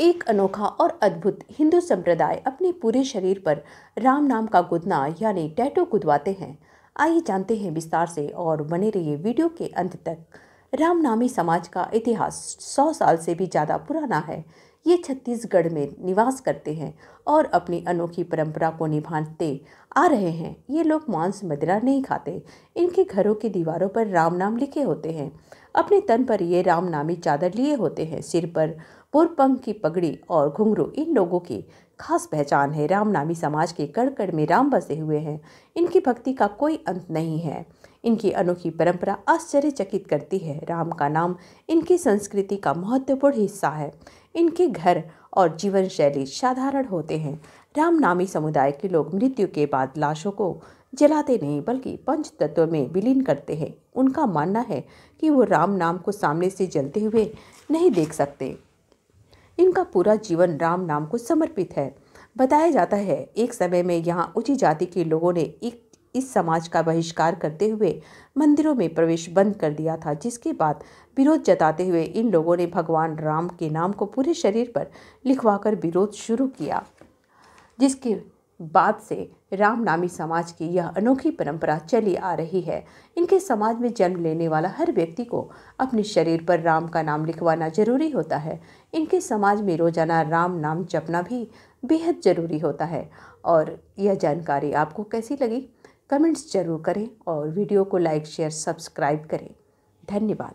एक अनोखा और अद्भुत हिंदू संप्रदाय अपने पूरे शरीर पर राम नाम का गुदना यानी टैटू गुदवाते हैं आइए जानते हैं विस्तार से और बने रहिए वीडियो के अंत तक रामनामी समाज का इतिहास सौ साल से भी ज़्यादा पुराना है ये छत्तीसगढ़ में निवास करते हैं और अपनी अनोखी परंपरा को निभाते आ रहे हैं ये लोग मांस मदिरा नहीं खाते इनके घरों की दीवारों पर राम नाम लिखे होते हैं अपने तन पर ये राम नामी चादर लिए होते हैं सिर पर पुरपंग की पगड़ी और घुंघरू इन लोगों की खास पहचान है राम नामी समाज के कड़ कड़ में राम बसे हुए हैं इनकी भक्ति का कोई अंत नहीं है इनकी अनोखी परंपरा आश्चर्यचकित करती है राम का नाम इनकी संस्कृति का महत्वपूर्ण हिस्सा है इनके घर और जीवन शैली साधारण होते हैं राम नामी समुदाय के लोग मृत्यु के बाद लाशों को जलाते नहीं बल्कि पंच तत्व में विलीन करते हैं उनका मानना है कि वो राम नाम को सामने से जलते हुए नहीं देख सकते इनका पूरा जीवन राम नाम को समर्पित है बताया जाता है एक समय में यहाँ ऊंची जाति के लोगों ने एक इस समाज का बहिष्कार करते हुए मंदिरों में प्रवेश बंद कर दिया था जिसके बाद विरोध जताते हुए इन लोगों ने भगवान राम के नाम को पूरे शरीर पर लिखवाकर विरोध शुरू किया जिसके बाद से रामनामी समाज की यह अनोखी परंपरा चली आ रही है इनके समाज में जन्म लेने वाला हर व्यक्ति को अपने शरीर पर राम का नाम लिखवाना जरूरी होता है इनके समाज में रोजाना राम नाम जपना भी बेहद ज़रूरी होता है और यह जानकारी आपको कैसी लगी कमेंट्स जरूर करें और वीडियो को लाइक शेयर सब्सक्राइब करें धन्यवाद